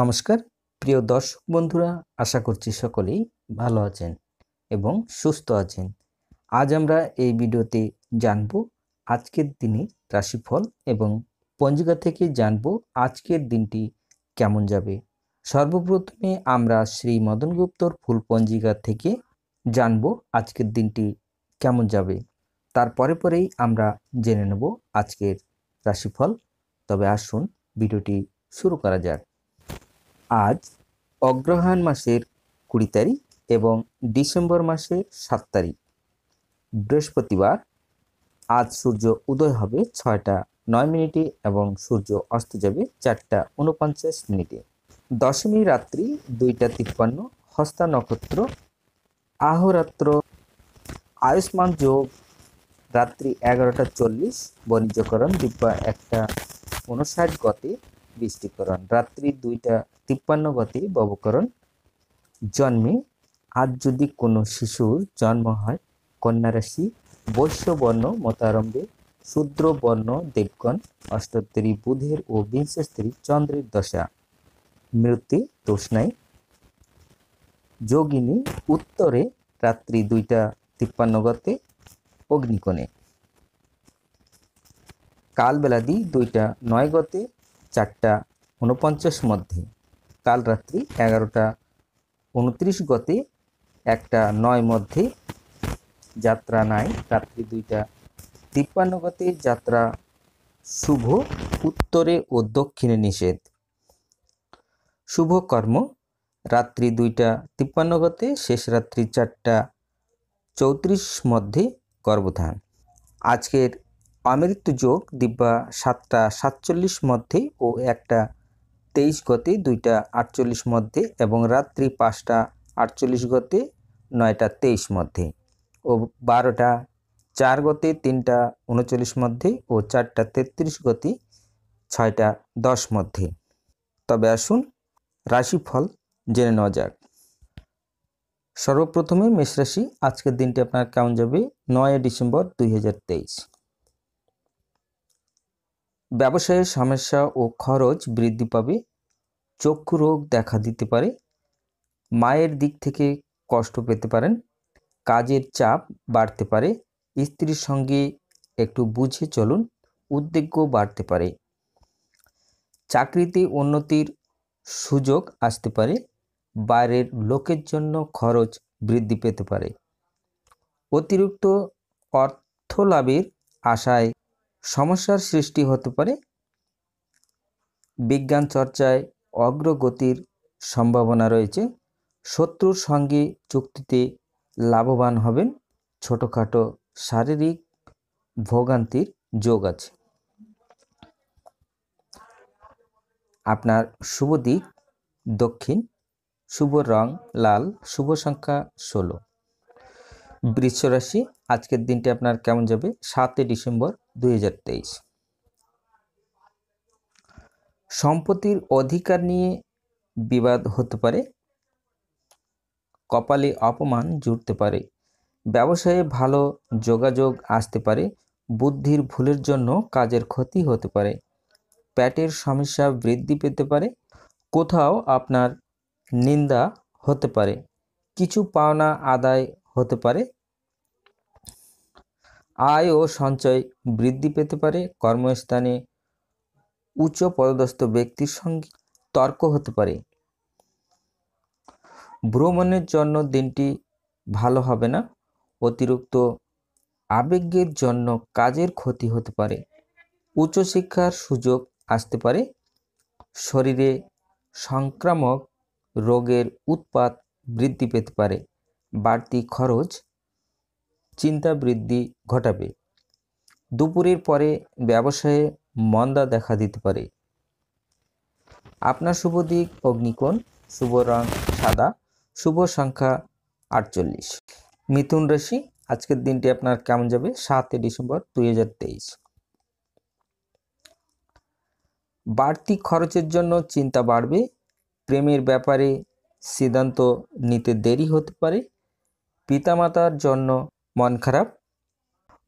নমস্কার প্রিয় দর্শক বন্ধুরা আশা করছি সকলেই ভালো আছেন এবং সুস্থ আছেন আজ আমরা এই ভিডিওতে জানব আজকের দিনে রাশিফল এবং পঞ্জিকা থেকে জানব আজকের দিনটি কেমন যাবে সর্বপ্রথমে আমরা শ্রী মদন গুপ্তর ফুল পঞ্জিকা থেকে জানব আজকের দিনটি কেমন যাবে তার পরে পরেই আমরা জেনে নেব আজকের রাশিফল তবে আসুন ভিডিওটি শুরু করা যাক আজ অগ্রহায়ণ মাসের কুড়ি তারিখ এবং ডিসেম্বর মাসের সাত তারিখ বৃহস্পতিবার আজ সূর্য উদয় হবে ছয়টা নয় মিনিটে এবং সূর্য অস্ত যাবে চারটা উনপঞ্চাশ মিনিটে দশমী রাত্রি দুইটা তিপ্পান্ন হস্তা নক্ষত্র আহরাত্র আয়ুষ্মান যোগ রাত্রি এগারোটা চল্লিশ বণিজ্যকরণ দিব্যা একটা উনষাট গতে বৃষ্টিকরণ রাত্রি দুইটা তিপ্পান্ন গতি ববকরণ জন্মে আজ যদি কোনো শিশুর জন্ম হয় কন্যারাশি বৈশ্যবর্ণ মতারম্ভে শূদ্রবর্ণ দেবগণ অষ্টত্রী বুধের ও বিংশস্ত্রী চন্দ্রের দশা মৃত্যু দোষ নাই যোগিনী উত্তরে রাত্রি দুইটা তিপ্পান্ন গতে অগ্নিকোণে কালবেলাদি দুইটা নয় গতে চারটা উনপঞ্চাশ মধ্যে কাল রাত্রি এগারোটা উনত্রিশ গতে একটা নয় মধ্যে যাত্রা নাই রাত্রি দুইটা তিপ্পান্ন গতে যাত্রা শুভ উত্তরে ও দক্ষিণে নিষেধ শুভ কর্ম রাত্রি দুইটা তিপ্পান্ন গতে শেষ রাত্রি চারটা চৌত্রিশ মধ্যে গর্ভধান আজকের আমৃত্যু যোগ দিব্যা সাতটা সাতচল্লিশ মধ্যে ও একটা তেইশ গতে দুইটা আটচল্লিশ মধ্যে এবং রাত্রি পাঁচটা আটচল্লিশ গতে নয়টা তেইশ মধ্যে ও বারোটা চার গতে তিনটা উনচল্লিশ মধ্যে ও চারটা তেত্রিশ গতি ছয়টা দশ মধ্যে তবে আসুন রাশিফল জেনে নেওয়া যাক সর্বপ্রথমে মেষ আজকের দিনটি আপনার কেমন যাবে নয় ডিসেম্বর দুই হাজার তেইশ ব্যবসায়ের সমস্যা ও খরচ বৃদ্ধি পাবে চক্ষু রোগ দেখা দিতে পারে মায়ের দিক থেকে কষ্ট পেতে পারেন কাজের চাপ বাড়তে পারে স্ত্রীর সঙ্গে একটু বুঝে চলুন উদ্বেগ বাড়তে পারে চাকরিতে উন্নতির সুযোগ আসতে পারে বাইরের লোকের জন্য খরচ বৃদ্ধি পেতে পারে অতিরিক্ত অর্থ লাভের আশায় সমস্যার সৃষ্টি হতে পারে বিজ্ঞান চর্চায় অগ্রগতির সম্ভাবনা রয়েছে শত্রুর সঙ্গে চুক্তিতে লাভবান হবেন ছোটোখাটো শারীরিক ভোগান্তির যোগ আছে আপনার শুভ দিক দক্ষিণ শুভ রং লাল শুভ সংখ্যা ষোলো বৃশ্চ আজকের দিনটি আপনার কেমন যাবে সাতই ডিসেম্বর দুই সম্পত্তির অধিকার নিয়ে বিবাদ হতে পারে কপালে অপমান জুড়তে পারে ব্যবসায়ে ভালো যোগাযোগ আসতে পারে বুদ্ধির ভুলের জন্য কাজের ক্ষতি হতে পারে প্যাটের সমস্যা বৃদ্ধি পেতে পারে কোথাও আপনার নিন্দা হতে পারে কিছু পাওনা আদায় হতে পারে আয় ও সঞ্চয় বৃদ্ধি পেতে পারে কর্মস্থানে উচ্চ পদস্থ ব্যক্তির সঙ্গে তর্ক হতে পারে ভ্রমণের জন্য দিনটি ভালো হবে না অতিরিক্ত আবেগের জন্য কাজের ক্ষতি হতে পারে উচ্চশিক্ষার সুযোগ আসতে পারে শরীরে সংক্রামক রোগের উৎপাত বৃদ্ধি পেতে পারে বাড়তি খরচ চিন্তা বৃদ্ধি ঘটাবে দুপুরের পরে ব্যবসায়ে মন্দা দেখা দিতে পারে আপনার শুভ দিক অগ্নিকোণ শুভ রং সাদা শুভ সংখ্যা আটচল্লিশ মিথুন রাশি আজকের দিনটি আপনার কেমন যাবে সাতই ডিসেম্বর দুই বাড়তি খরচের জন্য চিন্তা বাড়বে প্রেমের ব্যাপারে সিদ্ধান্ত নিতে দেরি হতে পারে পিতামাতার জন্য মন খারাপ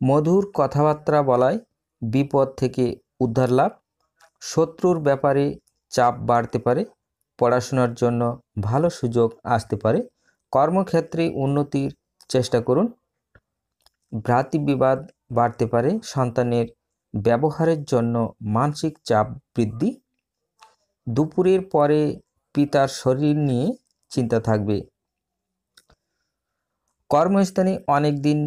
মধুর কথাবার্তা বলায় বিপদ থেকে উদ্ধার লাভ শত্রুর ব্যাপারে চাপ বাড়তে পারে পড়াশোনার জন্য ভালো সুযোগ আসতে পারে কর্মক্ষেত্রে উন্নতির চেষ্টা করুন বিবাদ বাড়তে পারে সন্তানের ব্যবহারের জন্য মানসিক চাপ বৃদ্ধি দুপুরের পরে পিতার শরীর নিয়ে চিন্তা থাকবে কর্মস্থানে অনেক দিন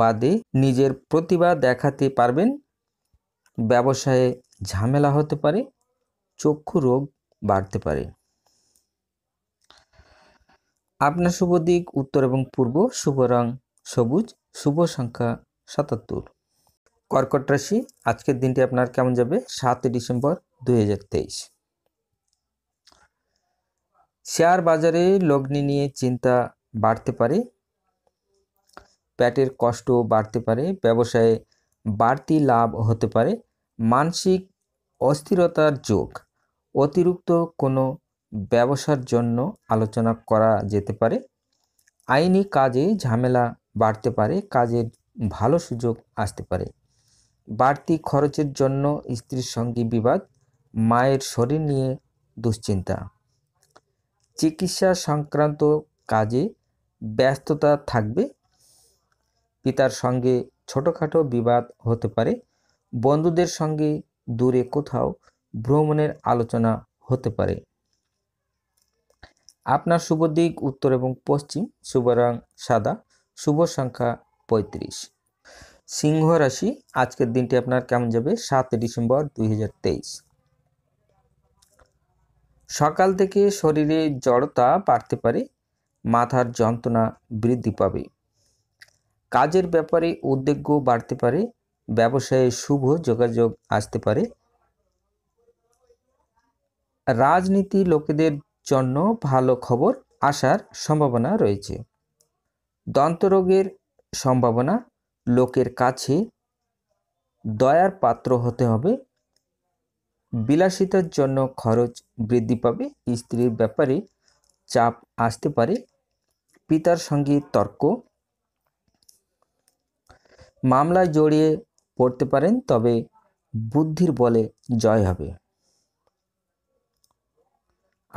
বাদে নিজের প্রতিভা দেখাতে পারবেন ব্যবসায়ে ঝামেলা হতে পারে চক্ষু রোগ বাড়তে পারে আপনার শুভ দিক উত্তর এবং পূর্ব শুভ রং সবুজ শুভ সংখ্যা সাতাত্তর কর্কট রাশি আজকের দিনটি আপনার কেমন যাবে সাতই ডিসেম্বর দুই শেয়ার বাজারে লগ্নি নিয়ে চিন্তা বাড়তে পারে পেটের কষ্ট বাড়তে পারে ব্যবসায়ে বাড়তি লাভ হতে পারে মানসিক অস্থিরতার যোগ অতিরিক্ত কোনো ব্যবসার জন্য আলোচনা করা যেতে পারে আইনি কাজে ঝামেলা বাড়তে পারে কাজের ভালো সুযোগ আসতে পারে বাড়তি খরচের জন্য স্ত্রীর সঙ্গে বিবাদ মায়ের শরীর নিয়ে দুশ্চিন্তা চিকিৎসা সংক্রান্ত কাজে ব্যস্ততা থাকবে পিতার সঙ্গে ছোটোখাটো বিবাদ হতে পারে বন্ধুদের সঙ্গে দূরে কোথাও ভ্রমণের আলোচনা হতে পারে আপনার শুভ দিক উত্তর এবং পশ্চিম শুভ রং সাদা শুভ সংখ্যা পঁয়ত্রিশ সিংহ রাশি আজকের দিনটি আপনার কেমন যাবে সাত ডিসেম্বর দুই সকাল থেকে শরীরে জড়তা বাড়তে পারে মাথার যন্ত্রণা বৃদ্ধি পাবে কাজের ব্যাপারে উদ্বেগ বাড়তে পারে ব্যবসায়ে শুভ যোগাযোগ আসতে পারে রাজনীতি লোকেদের জন্য ভালো খবর আসার সম্ভাবনা রয়েছে দন্তরোগের সম্ভাবনা লোকের কাছে দয়ার পাত্র হতে হবে বিলাসিতার জন্য খরচ বৃদ্ধি পাবে স্ত্রীর ব্যাপারে চাপ আসতে পারে পিতার সঙ্গে তর্ক মামলায় জড়িয়ে পড়তে পারেন তবে বুদ্ধির বলে জয় হবে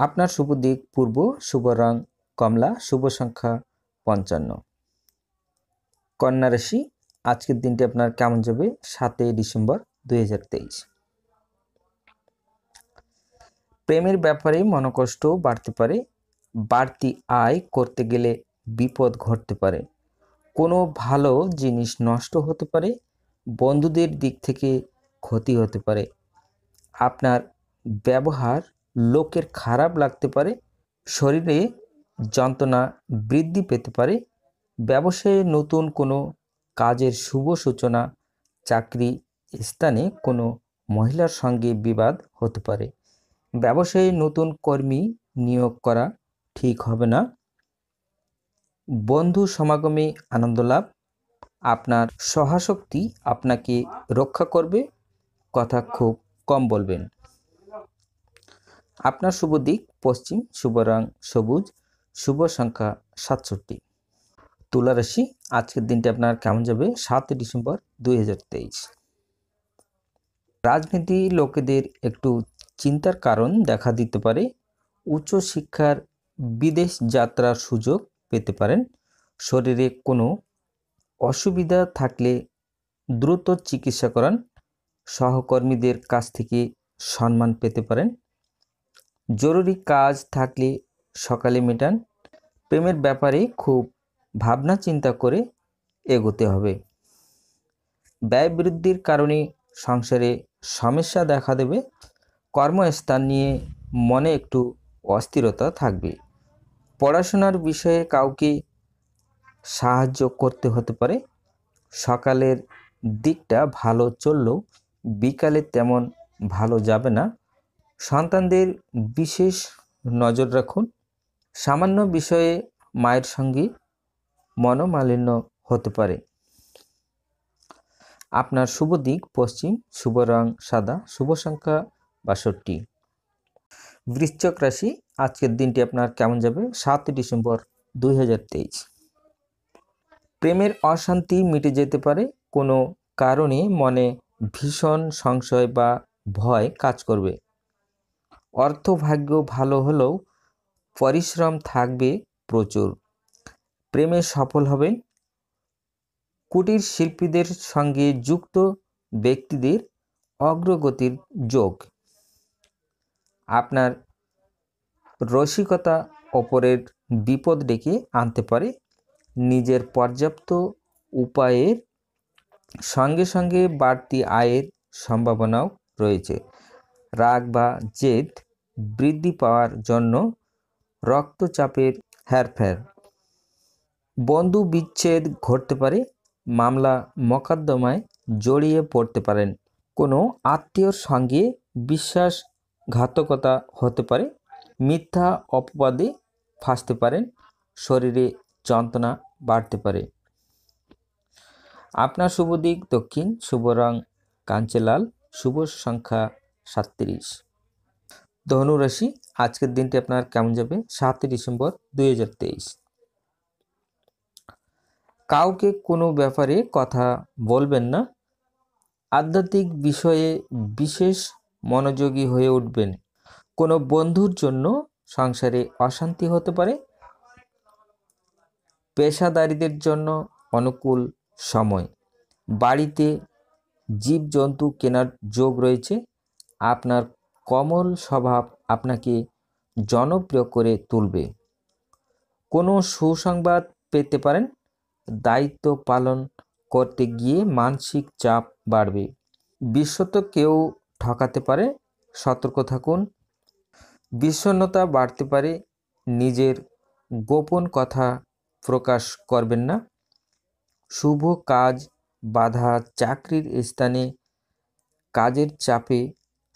আপনার শুভ দিক পূর্ব শুভ রং কমলা শুভ সংখ্যা পঞ্চান্ন কন্যা রাশি আজকের দিনটি আপনার কেমন যাবে সাতই ডিসেম্বর দুই প্রেমের ব্যাপারে মনকষ্ট বাড়তে পারে বাড়তি আয় করতে গেলে বিপদ ঘটতে পারে কোনো ভালো জিনিস নষ্ট হতে পারে বন্ধুদের দিক থেকে ক্ষতি হতে পারে আপনার ব্যবহার লোকের খারাপ লাগতে পারে শরীরে যন্ত্রণা বৃদ্ধি পেতে পারে ব্যবসায়ে নতুন কোনো কাজের শুভ সূচনা চাকরি স্থানে কোনো মহিলার সঙ্গে বিবাদ হতে পারে ব্যবসায়ে নতুন কর্মী নিয়োগ করা ঠিক হবে না বন্ধু সমাগমে আনন্দ লাভ আপনার সহাশক্তি আপনাকে রক্ষা করবে কথা খুব কম বলবেন আপনার শুভ দিক পশ্চিম শুভ রং সবুজ শুভ সংখ্যা সাতষট্টি তুলারাশি আজকের দিনটি আপনার কেমন যাবে সাত ডিসেম্বর দুই রাজনীতি লোকেদের একটু চিন্তার কারণ দেখা দিতে পারে উচ্চশিক্ষার বিদেশ যাত্রার সুযোগ পেতে পারেন শরীরে কোনো অসুবিধা থাকলে দ্রুত চিকিৎসা করান সহকর্মীদের কাছ থেকে সম্মান পেতে পারেন জরুরি কাজ থাকলে সকালে মেটান প্রেমের ব্যাপারে খুব ভাবনা চিন্তা করে এগোতে হবে ব্যয় বৃদ্ধির কারণে সংসারে সমস্যা দেখা দেবে কর্মস্থান নিয়ে মনে একটু অস্থিরতা থাকবে পড়াশোনার বিষয়ে কাউকে সাহায্য করতে হতে পারে সকালের দিকটা ভালো চললেও বিকালে তেমন ভালো যাবে না সন্তানদের বিশেষ নজর রাখুন সামান্য বিষয়ে মায়ের সঙ্গে মনোমালিন্য হতে পারে আপনার শুভ দিক পশ্চিম শুভ রং সাদা শুভ সংখ্যা বাষট্টি বৃশ্চক রাশি আজকের দিনটি আপনার কেমন যাবে সাত ডিসেম্বর দুই প্রেমের অশান্তি মিটে যেতে পারে কোনো কারণে মনে ভীষণ সংশয় বা ভয় কাজ করবে অর্থভাগ্য ভালো হলেও পরিশ্রম থাকবে প্রচুর প্রেমে সফল হবেন কুটির শিল্পীদের সঙ্গে যুক্ত ব্যক্তিদের অগ্রগতির যোগ আপনার রসিকতা অপরের বিপদ ডেকে আনতে পারে নিজের পর্যাপ্ত উপায়ের সঙ্গে সঙ্গে বাড়তি আয়ের সম্ভাবনাও রয়েছে রাগ বা জেদ বৃদ্ধি পাওয়ার জন্য রক্তচাপের হেরফের বন্ধু বিচ্ছেদ ঘটতে পারে মামলা মকদ্দমায় জড়িয়ে পড়তে পারেন কোনো আত্মীয়র সঙ্গে বিশ্বাস ঘাতকতা হতে পারে মিথ্যা অপবাদে ফাঁসতে পারেন শরীরে যন্ত্রণা বাড়তে পারে আপনার শুভ দিক দক্ষিণ শুভ রং কাঞ্চে লাল শুভ সংখ্যা সাতত্রিশ ধনুরাশি আজকের দিনটি আপনার কেমন যাবে সাতই ডিসেম্বর দুই কাউকে কোনো ব্যাপারে কথা বলবেন না আধ্যাত্মিক বিষয়ে বিশেষ মনোযোগী হয়ে উঠবেন কোনো বন্ধুর জন্য সংসারে অশান্তি হতে পারে পেশাদারীদের জন্য অনুকূল সময় বাড়িতে জীবজন্তু কেনার যোগ রয়েছে আপনার কমল স্বভাব আপনাকে জনপ্রিয় করে তুলবে কোনো সুসংবাদ পেতে পারেন দায়িত্ব পালন করতে গিয়ে মানসিক চাপ বাড়বে বিশ্বত কেউ ঠকাতে পারে সতর্ক থাকুন বিষণ্নতা বাড়তে পারে নিজের গোপন কথা প্রকাশ করবেন না শুভ কাজ বাধা চাকরির স্থানে কাজের চাপে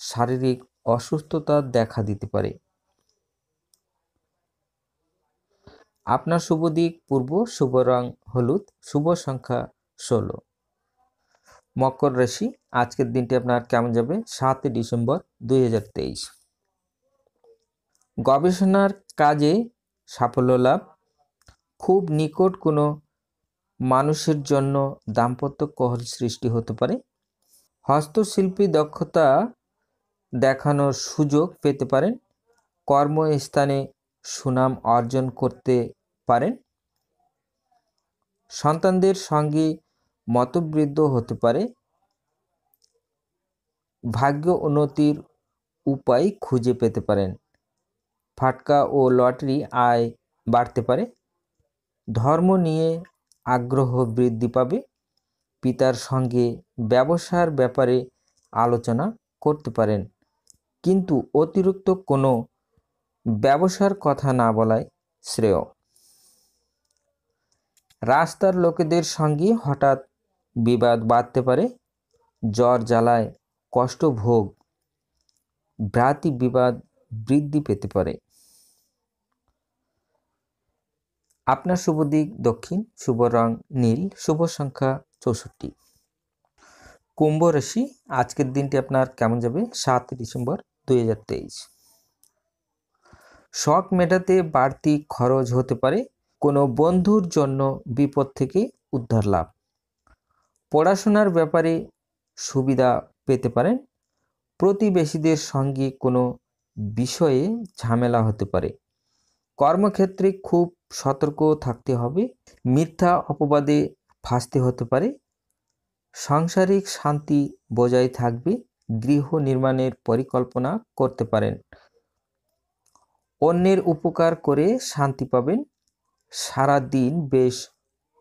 শারীরিক অসুস্থতা দেখা দিতে পারে আপনার শুভ দিক পূর্ব শুভ রং হলুদ শুভ সংখ্যা ষোলো মকর রাশি আজকের দিনটি আপনার কেমন যাবে সাতই ডিসেম্বর দুই গবেষণার কাজে সাফল্য লাভ খুব নিকট কোনো মানুষের জন্য দাম্পত্য কহল সৃষ্টি হতে পারে হস্তশিল্পী দক্ষতা দেখানোর সুযোগ পেতে পারেন কর্মস্থানে সুনাম অর্জন করতে পারেন সন্তানদের সঙ্গে মতবৃদ্ধ হতে পারে ভাগ্য উন্নতির উপায় খুঁজে পেতে পারেন ফাটকা ও লটারি আয় বাড়তে পারে ধর্ম নিয়ে আগ্রহ বৃদ্ধি পাবে পিতার সঙ্গে ব্যবসার ব্যাপারে আলোচনা করতে পারেন কিন্তু অতিরিক্ত কোনো ব্যবসার কথা না বলায় শ্রেয় রাস্তার লোকেদের সঙ্গে হঠাৎ বিবাদ বাঁধতে পারে জ্বর জ্বালায় কষ্ট ভোগ ভ্রাতি বিবাদ বৃদ্ধি পেতে পারে আপনার শুভ দিক দক্ষিণ শুভ রং নীল শুভ সংখ্যা চৌষট্টি কুম্ভ রাশি আজকের দিনটি আপনার কেমন যাবে সাত ডিসেম্বর দুই শখ মেটাতে বাড়তি খরচ হতে পারে কোনো বন্ধুর জন্য বিপদ থেকে উদ্ধার লাভ পড়াশোনার ব্যাপারে সুবিধা পেতে পারেন প্রতিবেশীদের সঙ্গে কোনো বিষয়ে ঝামেলা হতে পারে কর্মক্ষেত্রে খুব সতর্ক থাকতে হবে মিথ্যা অপবাদে ফাঁসতে হতে পারে সাংসারিক শান্তি বজায় থাকবে গৃহ নির্মাণের পরিকল্পনা করতে পারেন অন্যের উপকার করে শান্তি পাবেন সারা দিন বেশ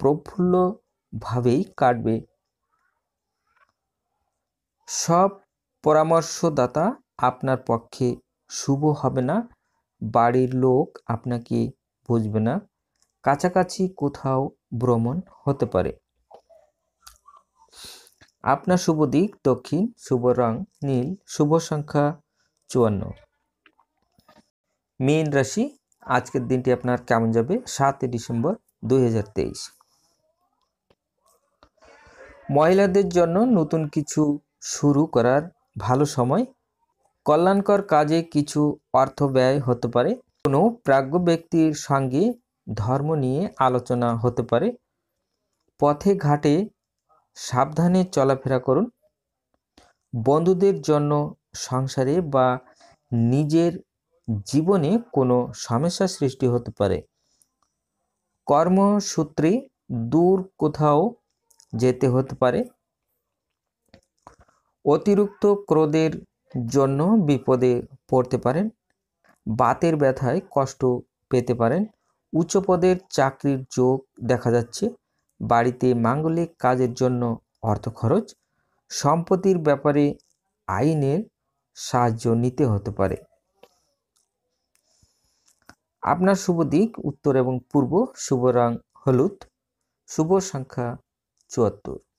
প্রফুল্লভাবেই কাটবে সব পরামর্শদাতা আপনার পক্ষে শুভ হবে না বাড়ির লোক আপনাকে বুঝবে না কাছাকাছি কোথাও ভ্রমণ হতে পারে আপনার শুভ দিক দক্ষিণ শুভ রং নীল শুভ সংখ্যা চুয়ান্ন মীন রাশি আজকের দিনটি আপনার কেমন যাবে সাতই ডিসেম্বর দুই মহিলাদের জন্য নতুন কিছু শুরু করার ভালো সময় কল্যাণকর কাজে কিছু অর্থ ব্যয় হতে পারে কোনো প্রাজ্ঞ ব্যক্তির সঙ্গে ধর্ম নিয়ে আলোচনা হতে পারে পথে ঘাটে সাবধানে চলাফেরা করুন বন্ধুদের জন্য সংসারে বা নিজের জীবনে কোনো সমস্যা সৃষ্টি হতে পারে কর্মসূত্রে দূর কোথাও যেতে হতে পারে অতিরিক্ত ক্রোধের জন্য বিপদে পড়তে পারেন বাতের ব্যথায় কষ্ট পেতে পারেন উচ্চ পদের চাকরির যোগ দেখা যাচ্ছে বাড়িতে মাঙ্গলিক কাজের জন্য অর্থ খরচ সম্পত্তির ব্যাপারে আইনের সাহায্য নিতে হতে পারে আপনার শুভ দিক উত্তর এবং পূর্ব শুভ রং হলুদ শুভ সংখ্যা চুয়াত্তর